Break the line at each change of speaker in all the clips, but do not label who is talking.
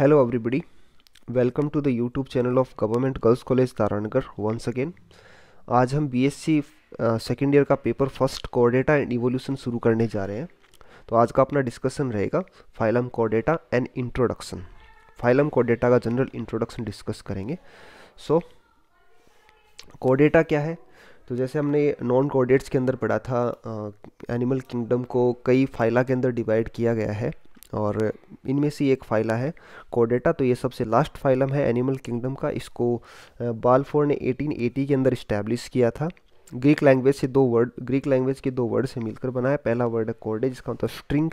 hello everybody welcome to the YouTube channel of government girls college Taranagar once again आज हम B S C second year का paper first कोडेटा and evolution शुरू करने जा रहे हैं तो आज का अपना डिस्कशन रहेगा फाइलम कोडेटा एंड इंट्रोडक्शन फाइलम कोडेटा का जनरल इंट्रोडक्शन डिस्कस करेंगे सो so, कोडेटा क्या है तो जैसे हमने नॉन कोडेट्स के अंदर पढ़ा था एनिमल किंगडम को कई फाइला के अंदर डिवाइड किया गया है और इनमें से एक फाइला है कोडेटा तो ये सबसे लास्ट फाइलम है एनिमल किंगडम का इसको बालफोर ने 1880 के अंदर इस्टेब्लिश किया था ग्रीक लैंग्वेज से दो वर्ड ग्रीक लैंग्वेज के दो वर्ड से मिलकर बना है पहला वर्ड है कोर्डे जिसका मतलब स्ट्रिंग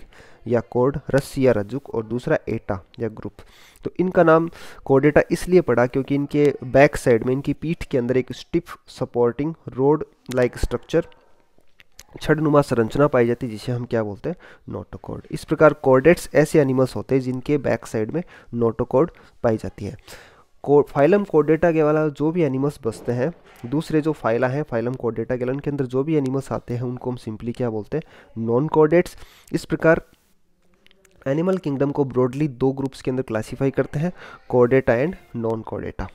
या कोड रस्सी या रजुक और दूसरा एटा या ग्रुप तो इनका नाम कोडेटा इसलिए पड़ा क्योंकि इनके बैक साइड में इनकी पीठ के अंदर एक stiff supporting rod like structure नुमा संरचना पाई जाती है जिसे हम क्या बोलते हैं नोटोकॉर्ड इस प्रकार कॉर्डेट्स ऐसे एनिमल्स होते हैं जिनके बैक साइड में नोटोकॉर्ड पाई जाती है फाइलम कोडेटा के वाला जो भी एनिमल्स बसते हैं दूसरे जो फाइला हैं फाइलम कोडेटा के के अंदर जो भी एनिमल्स आते हैं उनको हम सिंपली क्या बोलते हैं नॉन कोडेट्स इस प्रकार एनिमल किंगडम को ब्रॉडली दो ग्रुप्स के अंदर क्लासीफाई करते हैं कोडेटा एंड नॉन कोडेटा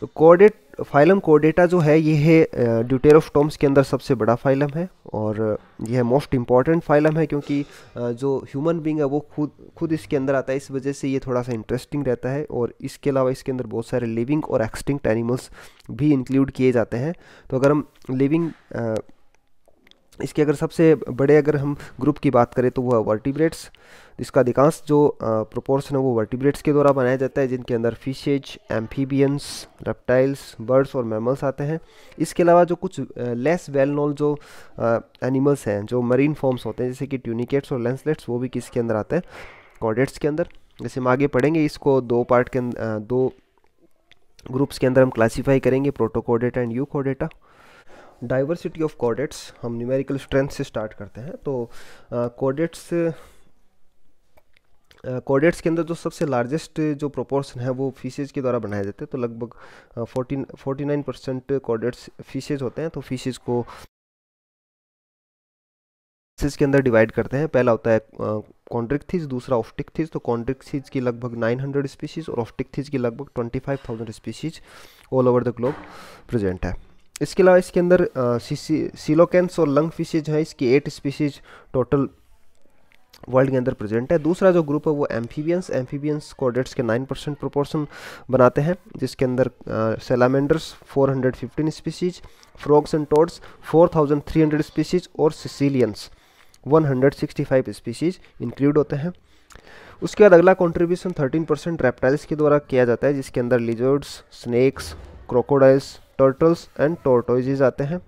तो कोडेट फाइलम कोडेटा जो है ये है ड्यूटेरोफटॉम्स के अंदर सबसे बड़ा फाइलम है और यह है मोस्ट इम्पॉर्टेंट फाइलम है क्योंकि जो ह्यूमन बींग है वो खुद खुद इसके अंदर आता है इस वजह से ये थोड़ा सा इंटरेस्टिंग रहता है और इसके अलावा इसके अंदर बहुत सारे लिविंग और एक्सटिंक्ट एनिमल्स भी इंक्लूड किए जाते हैं तो अगर हम लिविंग इसके अगर सबसे बड़े अगर हम ग्रुप की बात करें तो वह वर्टिब्रेट्स इसका अधिकांश जो प्रोपोर्शन है वो वर्टिब्रेट्स के द्वारा बनाया जाता है जिनके अंदर फिशेज एम्फीबियंस रेप्टाइल्स बर्ड्स और मैमल्स आते हैं इसके अलावा जो कुछ लेस वेल नोन जो एनिमल्स हैं जो मरीन फॉर्म्स होते हैं जैसे कि ट्यूनिकेट्स और लेंसलेट्स वो भी किसके अंदर आते हैं कॉडेट्स के अंदर जैसे हम आगे पढ़ेंगे इसको दो पार्ट के अं, दो ग्रुप्स के अंदर हम क्लासीफाई करेंगे प्रोटोकोडेटा एंड यू कोडेटा डाइवर्सिटी ऑफ कॉर्डेट्स हम न्यूमेरिकल स्ट्रेंथ से स्टार्ट करते हैं तो कॉर्डेट्स कॉर्डेट्स के अंदर जो सबसे लार्जेस्ट जो प्रोपोर्शन है वो फीसेज के द्वारा बनाए जाते हैं तो लगभग fourteen forty nine percent chordates fishes होते हैं तो फीसेज को फीसेज के अंदर डिवाइड करते हैं पहला होता है थीज दूसरा थीज तो थीज की लगभग 900 स्पीशीज़ और थीज की लगभग 25,000 species all over the globe present है इसके अलावा इसके अंदर सिलोकेंस और लंग फिशेज हैं इसकी एट स्पीसीज टोटल वर्ल्ड के अंदर प्रेजेंट है दूसरा जो ग्रुप है वो एम्फीबियंस एम्फीबियंस कॉर्डेट्स के 9 परसेंट प्रोपोर्शन बनाते हैं जिसके अंदर salamanders 415 species frogs and toads 4300 species और सिसिलियंस 165 स्पीसीज इंक्लूड होते हैं उसके बाद अगला कंट्रीब्यूशन 13 परसेंट रेप्टाइल्स के द्वारा किया जाता है जिसके अंदर lizards snakes crocodiles turtles and tortoises आते हैं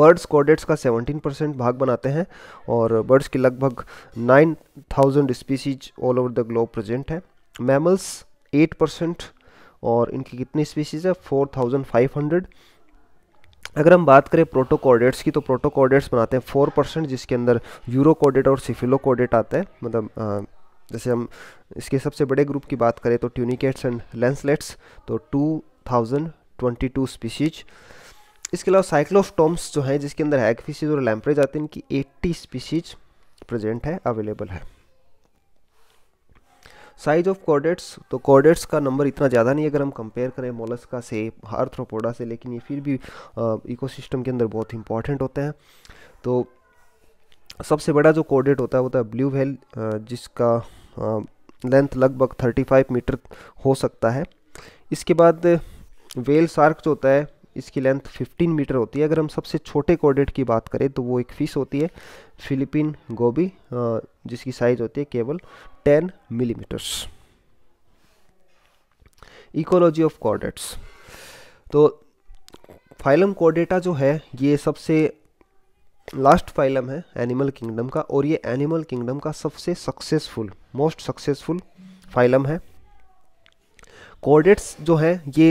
बर्ड्स कॉर्डेट्स का 17 परसेंट भाग बनाते हैं और बर्ड्स की लगभग 9,000 species all over the globe present है मैमल्स 8 परसेंट और इनकी कितनी स्पीसीज है 4,500 अगर हम बात करें प्रोटोकॉर्डेट्स की तो प्रोटोकॉर्डेट्स बनाते हैं फोर परसेंट जिसके अंदर यूरोकॉर्डेट और सिफिलोकॉर्डेट आते हैं मतलब आ, जैसे हम इसके सबसे बड़े ग्रुप की बात करें तो ट्यूनिकेट्स एंड लेंसलेट्स तो two thousand twenty two species इसके अलावा साइक्लोस्टोम्स जो हैं जिसके अंदर हैग फिशेज और लैम्परेज आते हैं इनकी 80 स्पीशीज प्रेजेंट है अवेलेबल है साइज ऑफ कॉर्डेट्स तो कॉर्डेट्स का नंबर इतना ज़्यादा नहीं अगर हम कंपेयर करें मोलस्का से आर्थ्रोपोडा से लेकिन ये फिर भी इकोसिस्टम के अंदर बहुत इंपॉर्टेंट होते हैं तो सबसे बड़ा जो कॉर्डेट होता है वो था है ब्लू वेल जिसका लेंथ लगभग 35 मीटर हो सकता है इसके बाद वेल सार्क जो होता है इसकी लेंथ 15 मीटर होती है अगर हम सबसे छोटे कॉर्डेट की बात करें तो वो एक फ़िश होती है फिलिपिन गोभी जिसकी साइज़ होती है केवल 10 मिलीमीटर्स इकोलॉजी ऑफ कॉर्डेट्स तो फाइलम कॉर्डेटा जो है ये सबसे लास्ट फाइलम है एनिमल किंगडम का और ये एनिमल किंगडम का सबसे सक्सेसफुल मोस्ट सक्सेसफुल फाइलम है कॉर्डेट्स जो हैं ये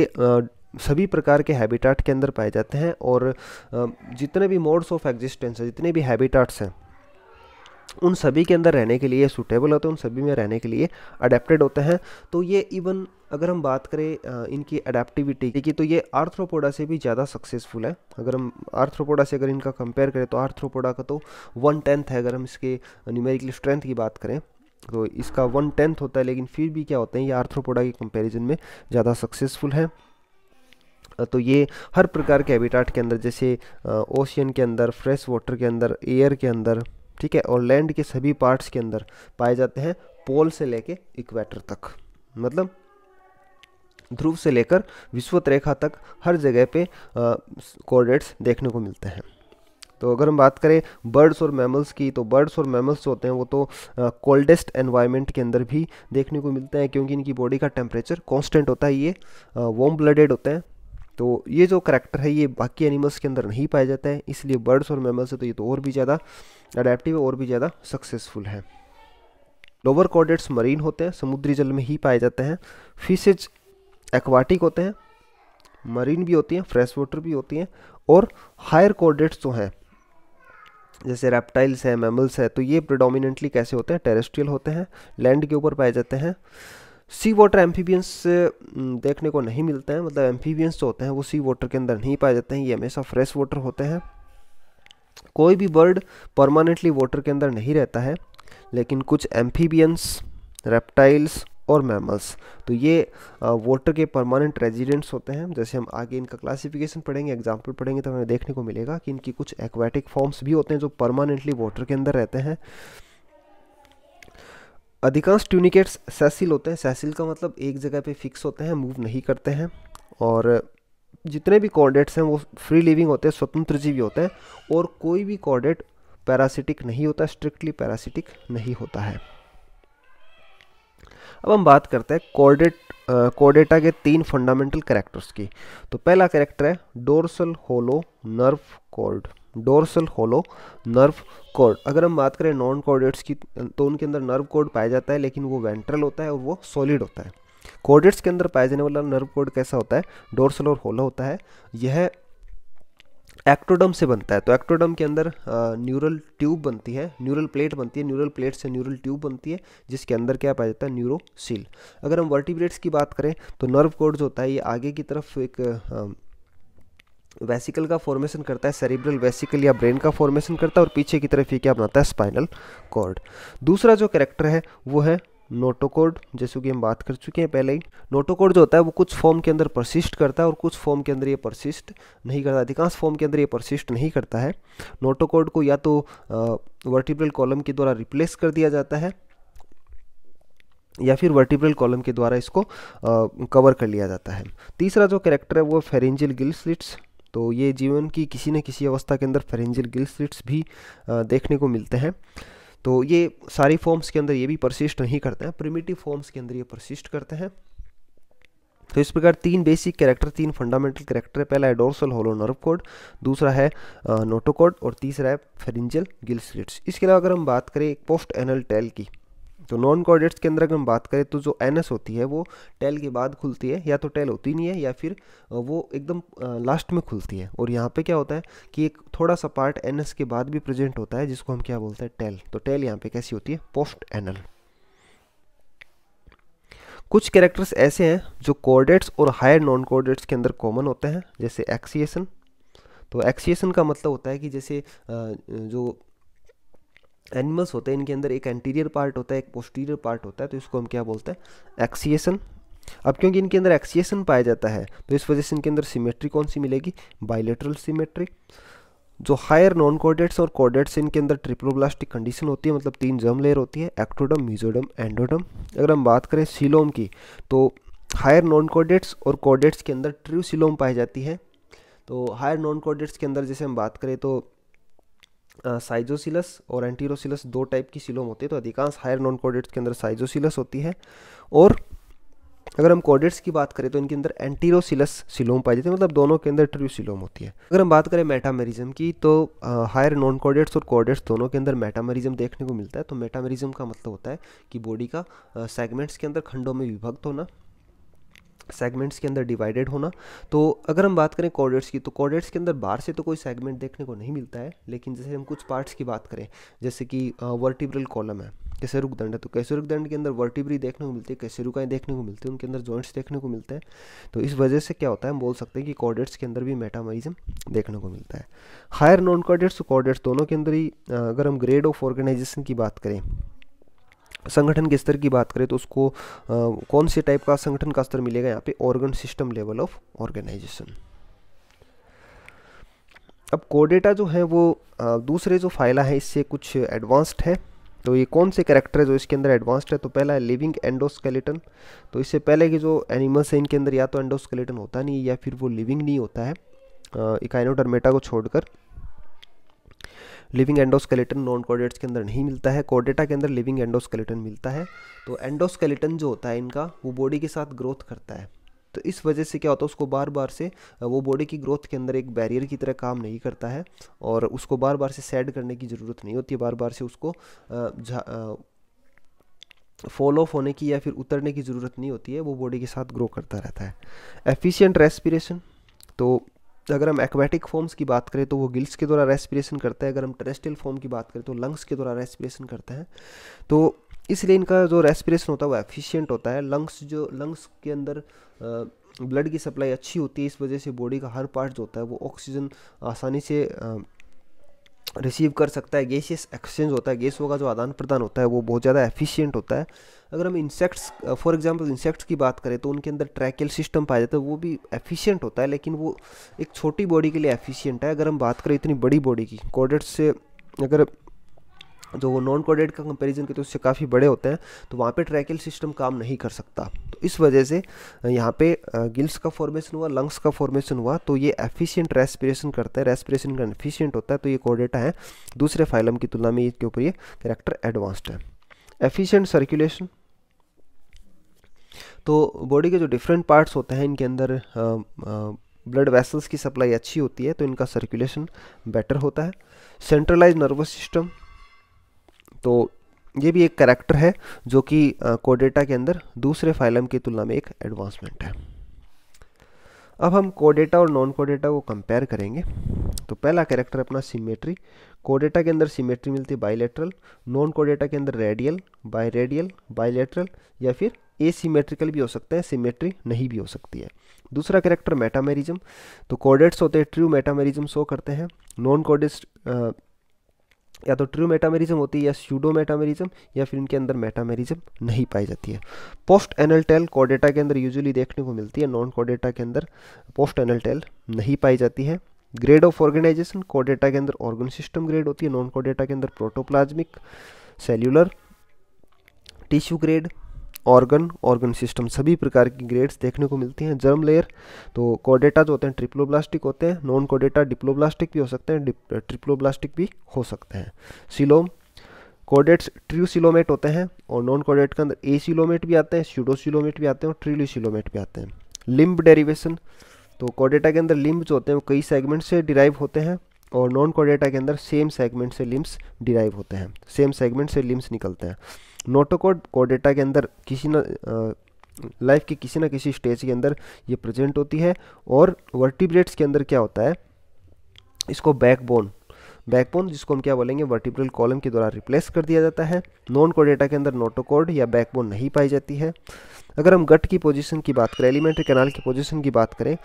सभी प्रकार के हैबिटाट के अंदर पाए जाते हैं और जितने भी मोड्स ऑफ एग्जिस्टेंस हैं जितने भी हैबिटाट्स हैं उन सभी के अंदर रहने के लिए सूटेबल होते हैं उन सभी में रहने के लिए अडेप्टेड होते हैं तो ये इवन अगर हम बात करें इनकी अडेप्टिविटी की तो ये आर्थ्रोपोडा से भी ज़्यादा सक्सेसफुल है अगर हम आर्थ्रोपोडा से अगर इनका कंपेयर करें तो आर्थ्रोपोडा का तो वन टेंथ है अगर हम इसके न्यूमेरिकल स्ट्रेंथ की बात करें तो इसका वन टेंथ होता है लेकिन फिर भी क्या होते हैं ये आर्थ्रोपोडा के कंपैरिजन में ज़्यादा सक्सेसफुल है तो ये हर प्रकार के हैबिटाट के अंदर जैसे ओशियन के अंदर फ्रेश वाटर के अंदर एयर के अंदर ठीक है और लैंड के सभी पार्ट्स के अंदर पाए जाते हैं पोल से लेके इक्वेटर तक मतलब ध्रुव से लेकर विश्वत रेखा तक हर जगह पे कोर्डेट्स देखने को मिलते हैं तो अगर हम बात करें बर्ड्स और मैमल्स की तो बर्ड्स और मैमल्स होते हैं वो तो कोल्डेस्ट एनवायरमेंट के अंदर भी देखने को मिलते हैं क्योंकि इनकी बॉडी का टेम्परेचर कॉन्स्टेंट होता है ये वॉम ब्लडेड होते हैं तो ये जो करैक्टर है ये बाकी एनिमल्स के अंदर नहीं पाया जाता है इसलिए बर्ड्स और मैमल्स है तो ये तो और भी ज़्यादा अडेप्टिव और भी ज़्यादा सक्सेसफुल है लोअर कॉर्डेट्स मरीन होते हैं समुद्री जल में ही पाए जाते हैं फिशेज एक्वाटिक होते हैं मरीन भी होती हैं फ्रेश वाटर भी होती हैं और हायर कॉर्डेट्स जो हैं जैसे रेप्टाइल्स हैं मैमल्स हैं तो ये प्रिडोमिनेंटली कैसे होते हैं टेरेस्ट्रियल होते हैं लैंड के ऊपर पाए जाते हैं सी वाटर एम्फीबियंस देखने को नहीं मिलते हैं मतलब एम्फीबियंस जो होते हैं वो सी वाटर के अंदर नहीं पाए जाते हैं ये हमेशा फ्रेश वाटर होते हैं कोई भी बर्ड परमानेंटली वाटर के अंदर नहीं रहता है लेकिन कुछ एम्फीबियंस रेप्टाइल्स और मैमल्स तो ये वाटर के परमानेंट रेजिडेंट्स होते हैं जैसे हम आगे इनका क्लासिफिकेशन पढ़ेंगे एग्जाम्पल पढ़ेंगे तो हमें देखने को मिलेगा कि इनकी कुछ एक्वाटिक फॉर्म्स भी होते हैं जो परमानेंटली वाटर के अंदर रहते हैं अधिकांश ट्यूनिकेट्स सैसिल होते हैं सैसिल का मतलब एक जगह पे फिक्स होते हैं मूव नहीं करते हैं और जितने भी कॉर्डेट्स हैं वो फ्री लिविंग होते हैं स्वतंत्र जीवी होते हैं और कोई भी कॉर्डेट पैरासिटिक नहीं होता स्ट्रिक्टली पैरासिटिक नहीं होता है अब हम बात करते हैं कोर्डेट कोडेटा के तीन फंडामेंटल करेक्टर्स की तो पहला करेक्टर है dorsal hollow nerve cord dorsal hollow nerve cord अगर हम बात करें नॉन कॉर्डेट्स की तो उनके अंदर नर्व कॉर्ड पाया जाता है लेकिन वो वेंट्रल होता है और वो सॉलिड होता है कॉर्डेट्स के अंदर पाया जाने वाला नर्व कॉर्ड कैसा होता है डोरसल और होलो होता है यह एक्टोडम से बनता है तो एक्टोडम के अंदर न्यूरल ट्यूब बनती है न्यूरल प्लेट बनती है न्यूरल प्लेट से न्यूरल ट्यूब बनती है जिसके अंदर क्या पाया जाता है न्यूरोसील अगर हम वर्टिब्रेट्स की बात करें तो नर्व कोड जो होता है ये आगे की तरफ एक आ, वेसिकल का फॉर्मेशन करता है सेरिब्रल वेसिकल या ब्रेन का फॉर्मेशन करता है और पीछे की तरफ ये क्या बनाता है स्पाइनल कॉर्ड दूसरा जो करेक्टर है वो है नोटोकोड जैसे कि हम बात कर चुके हैं पहले ही नोटोकोड जो होता है वो कुछ फॉर्म के अंदर परसिस्ट करता है और कुछ फॉर्म के अंदर ये परसिस्ट नहीं करता अधिकांश फॉर्म के अंदर ये परसिस्ट नहीं करता है नोटोकोड को या तो वर्टिब्रल कॉलम के द्वारा रिप्लेस कर दिया जाता है या फिर वर्टिब्रल कॉलम के द्वारा इसको कवर कर लिया जाता है तीसरा जो करेक्टर है वो फेरेंजियल गिल स्लिट्स तो ये जीवन की किसी न किसी अवस्था के अंदर फेरेंजियल गिल स्लिट्स भी देखने को मिलते हैं तो ये सारी फॉर्म्स के अंदर ये भी परसिस्ट नहीं करते हैं प्रिमिटिव फॉर्म्स के अंदर ये परसिस्ट करते हैं तो इस प्रकार तीन बेसिक कैरेक्टर तीन फंडामेंटल कैरेक्टर है पहला है डोर्सल होलो नर्व कोड दूसरा है नोटोकोड और तीसरा है फेरिंजल गिल स्लिट्स इसके अलावा अगर हम बात करें एक पोस्ट एनल टेल की तो नॉन कॉर्डेट्स के अंदर अगर हम बात करें तो जो एनएस होती है वो टेल के बाद खुलती है या तो टेल होती नहीं है या फिर वो एकदम लास्ट में खुलती है और यहाँ पे क्या होता है कि एक थोड़ा सा पार्ट एनएस के बाद भी प्रेजेंट होता है जिसको हम क्या बोलते हैं टेल तो टेल यहाँ पे कैसी होती है पोस्ट एनल कुछ कैरेक्टर्स ऐसे हैं जो कॉर्डेट्स और हायर नॉन कॉर्डेट्स के अंदर कॉमन होते हैं जैसे एक्सीसन तो एक्सीसन का मतलब होता है कि जैसे जो एनिमल्स होते हैं इनके अंदर एक एंटीरियर पार्ट होता है एक पोस्टीरियर पार्ट होता है तो इसको हम क्या बोलते हैं एक्सीएसन अब क्योंकि इनके अंदर एक्सीएसन पाया जाता है तो इस वजह से इनके अंदर सिमेट्री कौन सी मिलेगी बायोलेटरल सिमेट्री जो हायर नॉन कोडेट्स और कोडेट्स इनके अंदर ट्रिपलोब्लास्टिक कंडीशन होती है मतलब तीन जर्म लेयर होती है एक्टोडम म्यूजोडम एंडोडम अगर हम बात करें सिलोम की तो हायर नॉन कोडेट्स और कोडेट्स के अंदर ट्रू सिलोम पाई जाती है तो हायर नॉन कोडेट्स के अंदर जैसे हम बात करें तो साइजोसिलस और एंटीरोसिलस दो टाइप की सिलोम होती है तो अधिकांश हायर नॉन कॉर्डेट्स के अंदर साइजोसिलस होती है और अगर हम कॉर्डेट्स की बात करें तो इनके अंदर एंटीरोसिलस सिलोम पाई जाती है मतलब दोनों के अंदर ट्रू सिलोम होती है अगर हम बात करें मेटामेरिज्म की तो हायर नॉन कॉर्डेट्स और कॉर्डेट्स दोनों के अंदर मेटामेरिज्म देखने को मिलता है तो मेटामेरिज्म का मतलब होता है कि बॉडी का सेगमेंट्स के अंदर खंडों में विभक्त होना सेगमेंट्स के अंदर डिवाइडेड होना तो अगर हम बात करें कॉर्डेट्स की तो कॉर्डेट्स के अंदर बाहर से तो कोई सेगमेंट देखने को नहीं मिलता है लेकिन जैसे हम कुछ पार्ट्स की बात करें जैसे कि वर्टिब्रल कॉलम है कैसेरुक दंड है तो कैसेरुक दंड के अंदर वर्टिब्री देखने को मिलती है कैसेरुकाएँ देखने को मिलती है उनके अंदर जॉइंट्स देखने को मिलते हैं तो इस वजह से क्या होता है हम बोल सकते हैं कि कॉर्डेट्स के अंदर भी मेटामाइजम देखने को मिलता है हायर नॉन कॉर्डेट्स कॉर्डेट्स दोनों के अंदर ही अगर हम ग्रेड ऑफ ऑर्गेनाइजेशन की बात करें संगठन के स्तर की बात करें तो उसको आ, कौन से टाइप का संगठन का स्तर मिलेगा यहाँ पे organ system level of organisation अब कोडेटा जो है वो आ, दूसरे जो फाइला है इससे कुछ एडवांस्ड है तो ये कौन से कैरेक्टर है जो इसके अंदर एडवांस्ड है तो पहला है लिविंग एंडोस्केलेटन तो इससे पहले के जो एनिमल्स हैं इनके अंदर या तो एंडोस्केलेटन होता नहीं या फिर वो लिविंग नहीं होता है इकाइनोडर्मेटा को छोड़कर लिविंग एंडोस्केलेटन नॉन कॉर्डेट्स के अंदर नहीं मिलता है कॉर्डेटा के अंदर लिविंग एंडोस्केलेटन मिलता है तो एंडोस्केलेटन जो होता है इनका वो बॉडी के साथ ग्रोथ करता है तो इस वजह से क्या होता है उसको बार बार से वो बॉडी की ग्रोथ के अंदर एक बैरियर की तरह काम नहीं करता है और उसको बार बार से सैड करने की ज़रूरत नहीं होती है बार बार से उसको फॉल ऑफ होने की या फिर उतरने की ज़रूरत नहीं होती है वो बॉडी के साथ ग्रो करता रहता है एफिशिएंट रेस्पिरेशन तो अगर हम एक्वेटिक फॉर्म्स की बात करें तो वो गिल्स के द्वारा रेस्पिरेशन करते हैं अगर हम टेरेस्ट्रियल फॉर्म की बात करें तो लंग्स के द्वारा रेस्पिरेशन करते हैं तो इसलिए इनका जो रेस्पिरेशन होता है वो एफिशिएंट होता है लंग्स जो लंग्स के अंदर ब्लड की सप्लाई अच्छी होती है इस वजह से बॉडी का हर पार्ट जो होता है वो ऑक्सीजन आसानी से आ, रिसीव कर सकता है गैसियस एक्सचेंज होता है गैसों का जो आदान प्रदान होता है वो बहुत ज़्यादा एफिशिएंट होता है अगर हम इंसेक्ट्स फॉर एग्जांपल इंसेक्ट्स की बात करें तो उनके अंदर ट्रैकल सिस्टम पाया जाता है वो भी एफिशिएंट होता है लेकिन वो एक छोटी बॉडी के लिए एफिशिएंट है अगर हम बात करें इतनी बड़ी बॉडी की कॉर्डेट से अगर जो वो नॉन कॉर्डेट का कंपेरिजन करते तो उससे काफ़ी बड़े होते हैं तो वहाँ पर ट्रैकल सिस्टम काम नहीं कर सकता इस वजह से यहाँ पे गिल्स का फॉर्मेशन हुआ लंग्स का फॉर्मेशन हुआ तो ये एफिशिएंट रेस्पिरेशन करता है रेस्पिरेशन का एफिशिएंट होता है तो ये कोडेटा है दूसरे फाइलम की तुलना में इसके ऊपर ये करेक्टर एडवांस्ड है एफिशियंट सर्कुलेशन तो बॉडी के जो डिफरेंट पार्ट्स होते हैं इनके अंदर ब्लड वेसल्स की सप्लाई अच्छी होती है तो इनका सर्कुलेशन बेटर होता है सेंट्रलाइज नर्वस सिस्टम तो ये भी एक करेक्टर है जो कि कोडेटा के अंदर दूसरे फाइलम की तुलना में एक एडवांसमेंट है अब हम कोडेटा और नॉन कोडेटा को कंपेयर करेंगे तो पहला कैरेक्टर अपना सिमेट्री कोडेटा के अंदर सिमेट्री मिलती है बाइलेट्रल नॉन कोडेटा के अंदर रेडियल बाय रेडियल बाइलेट्रल या फिर एसीमेट्रिकल भी हो सकते हैं सिमेट्री नहीं भी हो सकती है दूसरा कैरेक्टर मेटामेरिज्म तो कोडेट्स होते हैं ट्रू मेटामेरिज्म शो करते हैं नॉन कोडेट्स या तो ट्रू मेटामेरिज्म होती है या स्यूडो मेटामेरिज्म या फिर इनके अंदर मेटामेरिज्म नहीं पाई जाती है पोस्ट एनल्टेल कॉडेटा के अंदर यूजुअली देखने को मिलती है नॉन कॉडेटा के अंदर पोस्ट एनल्टेल नहीं पाई जाती है ग्रेड ऑफ ऑर्गेनाइजेशन कॉडेटा के अंदर ऑर्गन सिस्टम ग्रेड होती है नॉन कॉडेटा के अंदर protoplasmic cellular tissue grade organ organ system सभी प्रकार की ग्रेड्स देखने को मिलती हैं जर्म लेयर तो कोडेटा जो होते हैं ट्रिप्लोब्लास्टिक होते हैं नॉन कोडेटा डिप्लोब्लास्टिक भी हो सकते हैं ट्रिप्लोब्लास्टिक भी हो सकते हैं सिलोम कोडेट्स ट्रियोसिलोमेट होते हैं और नॉन कोडेट के अंदर ए सिलोमेट भी आते हैं स्यूडोसिलोमेट भी आते हैं और ट्रिलोसिलोमेट भी आते हैं लिम्ब डेरिवेशन तो कोडेटा के अंदर लिम्ब जो होते हैं वो कई सेगमेंट से डिराइव होते हैं और नॉन कोडेटा के अंदर सेम सेगमेंट से लिम्ब डिराइव होते हैं सेम सेगमेंट से लिम्ब निकलते हैं नोटोकोड कोडेटा के अंदर किसी न लाइफ के किसी ना किसी स्टेज के अंदर ये प्रेजेंट होती है और वर्टिब्रेट्स के अंदर क्या होता है इसको बैकबोन बैकबोन जिसको हम क्या बोलेंगे वर्टिब्रल कॉलम के द्वारा रिप्लेस कर दिया जाता है नॉन कोडेटा के अंदर नोटोकोड या बैकबोन नहीं पाई जाती है अगर हम गट की पोजीशन की बात करें एलिमेंट्री कैनाल की पोजीशन की बात करें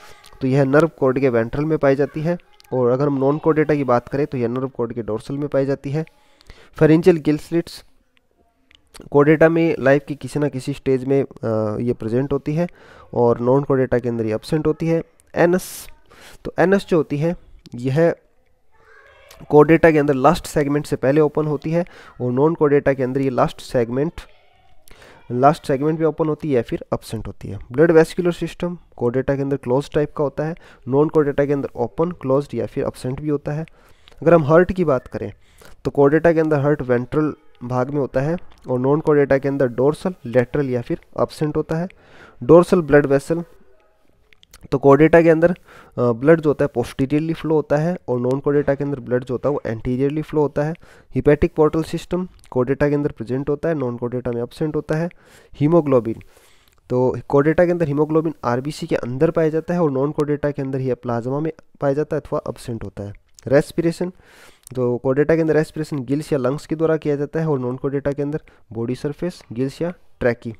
तो यह नर्व कोड के वेंट्रल में पाई जाती है और अगर हम नॉन कोडेटा की बात करें तो यह नर्व कोड के डोरसल में पाई जाती है फरेंजल गिल्सलिट्स कोडेटा में लाइफ की किसी ना किसी स्टेज में ये प्रेजेंट होती है और नॉन कोडेटा के अंदर ये एबसेंट होती है एनएस तो एनएस जो होती है यह कोडेटा के अंदर लास्ट सेगमेंट से पहले ओपन होती है और नॉन कोडेटा के अंदर ये लास्ट सेगमेंट लास्ट सेगमेंट भी ओपन होती है या फिर अपसेंट होती है ब्लड वेस्कुलर सिस्टम कोडेटा के अंदर क्लोज टाइप का होता है नॉन कोडेटा के अंदर ओपन क्लोज या फिर अपसेंट भी होता है अगर हम हर्ट की बात करें तो कोडेटा के अंदर हर्ट वेंट्रल भाग में होता है और नॉन कोडेटा के अंदर डोर्सल लेटरल या फिर अपसेंट होता है डोर्सल ब्लड वेसल तो कोडेटा के अंदर ब्लड जो होता है पोस्टीरियरली फ्लो होता है और नॉन कोडेटा के अंदर ब्लड जो होता है वो एंटीरियरली फ्लो होता है हिपेटिक पोर्टल सिस्टम कोडेटा के अंदर प्रेजेंट होता है नॉन कोडेटा में अपसेंट होता है हीमोग्लोबिन तो कोडेटा के अंदर हीमोग्लोबिन आरबीसी के अंदर पाया जाता है और नॉन कोडेटा के अंदर ही प्लाज्मा में पाया जाता है अथवा अपसेंट होता है रेस्पिरेशन तो कोडेटा के अंदर रेस्पिरेशन गिल्स या लंग्स के द्वारा किया जाता है और नॉन कोडेटा के अंदर बॉडी सरफेस गिल्स या ट्रैकी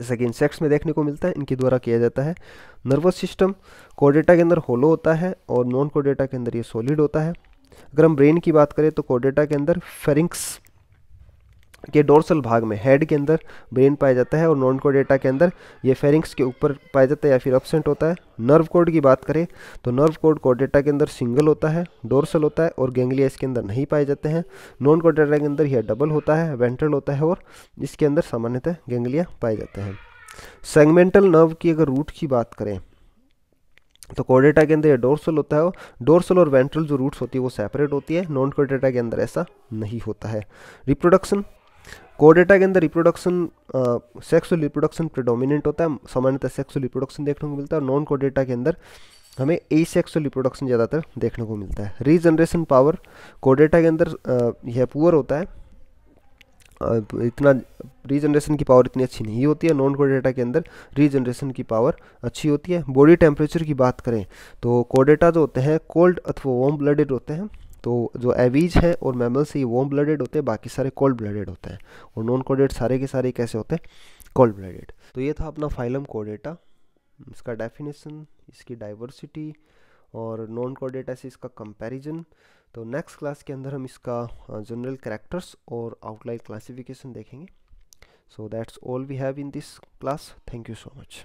जैसा कि इंसेक्ट्स में देखने को मिलता है इनके द्वारा किया जाता है नर्वस सिस्टम कोडेटा के अंदर होलो होता है और नॉन कोडेटा के अंदर ये सॉलिड होता है अगर हम ब्रेन की बात करें तो कोडेटा के अंदर फेरिंक्स के डोर्सल भाग में हेड के अंदर ब्रेन पाया जाता है और नॉन कोडेटा के अंदर ये फेरिंग्स के ऊपर पाया जाता है या फिर अपसेंट होता है नर्व कोड की बात करें तो नर्व कोड कोडेटा के अंदर सिंगल होता है डोर्सल होता है और गेंगलिया इसके अंदर नहीं पाए जाते हैं नॉन कोडेटा के अंदर यह डबल होता है वेंट्रल होता है और इसके अंदर सामान्यतः गेंगलिया पाए जाते हैं सेगमेंटल नर्व की अगर रूट की बात करें तो कोडेटा के अंदर यह डोर्सल होता है डोर्सल और वेंट्रल जो रूट्स होती है वो सेपरेट होती है नॉन कोडेटा के अंदर ऐसा नहीं होता है रिप्रोडक्शन कोडेटा के अंदर रिप्रोडक्शन सेक्सुअल रिप्रोडक्शन प्रिडोमिनेंट होता है सामान्यतः सेक्सुअल रिप्रोडक्शन देखने को मिलता है और नॉन कोडेटा के अंदर हमें ए सेक्सुअल रिप्रोडक्शन ज़्यादातर देखने को मिलता है रीजनरेशन पावर कोडेटा के अंदर यह पुअर होता है इतना रीजनरेशन की पावर इतनी अच्छी नहीं होती है नॉन कोडेटा के अंदर रीजनरेशन की पावर अच्छी होती है बॉडी टेम्परेचर की बात करें तो कोडेटा जो होते हैं कोल्ड अथवा वॉम ब्लडेड होते हैं तो जो एवीज है और मैमल्स ये वॉम ब्लडेड होते हैं बाकी सारे कोल्ड ब्लडेड होते हैं और नॉन कोडेड सारे के सारे कैसे होते हैं कोल्ड ब्लडेड तो ये था अपना फाइलम कोडेटा इसका डेफिनेशन इसकी डाइवर्सिटी और नॉन कोडेटा से इसका कंपैरिजन तो नेक्स्ट क्लास के अंदर हम इसका जनरल करेक्टर्स और आउटलाइन क्लासिफिकेशन देखेंगे so that's all we have in this class thank you so much